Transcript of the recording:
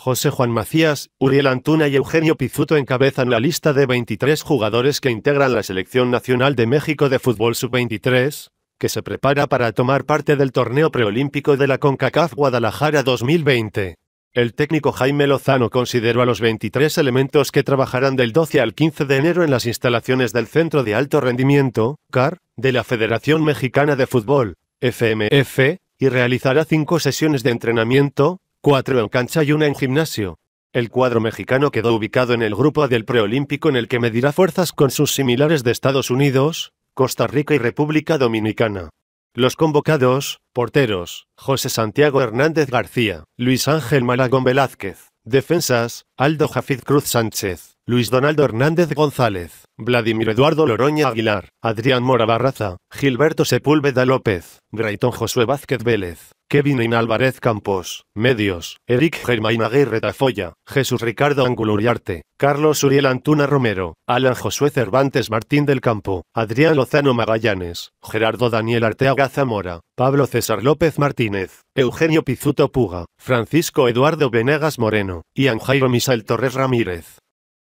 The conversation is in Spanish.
José Juan Macías, Uriel Antuna y Eugenio Pizuto encabezan la lista de 23 jugadores que integran la Selección Nacional de México de Fútbol Sub-23, que se prepara para tomar parte del torneo preolímpico de la CONCACAF Guadalajara 2020. El técnico Jaime Lozano consideró a los 23 elementos que trabajarán del 12 al 15 de enero en las instalaciones del Centro de Alto Rendimiento, CAR, de la Federación Mexicana de Fútbol, FMF, y realizará cinco sesiones de entrenamiento, cuatro en cancha y una en gimnasio. El cuadro mexicano quedó ubicado en el grupo A del preolímpico en el que medirá fuerzas con sus similares de Estados Unidos, Costa Rica y República Dominicana. Los convocados, porteros, José Santiago Hernández García, Luis Ángel Malagón Velázquez, defensas, Aldo Jafid Cruz Sánchez, Luis Donaldo Hernández González, Vladimir Eduardo Loroña Aguilar, Adrián Mora Barraza, Gilberto Sepúlveda López, Brayton Josué Vázquez Vélez, Kevin Álvarez Campos, Medios, Eric Germain Aguirre Tafoya, Jesús Ricardo Anguluriarte, Carlos Uriel Antuna Romero, Alan Josué Cervantes Martín del Campo, Adrián Lozano Magallanes, Gerardo Daniel Arteaga Zamora, Pablo César López Martínez, Eugenio Pizuto Puga, Francisco Eduardo Venegas Moreno, y Anjairo Misael Torres Ramírez.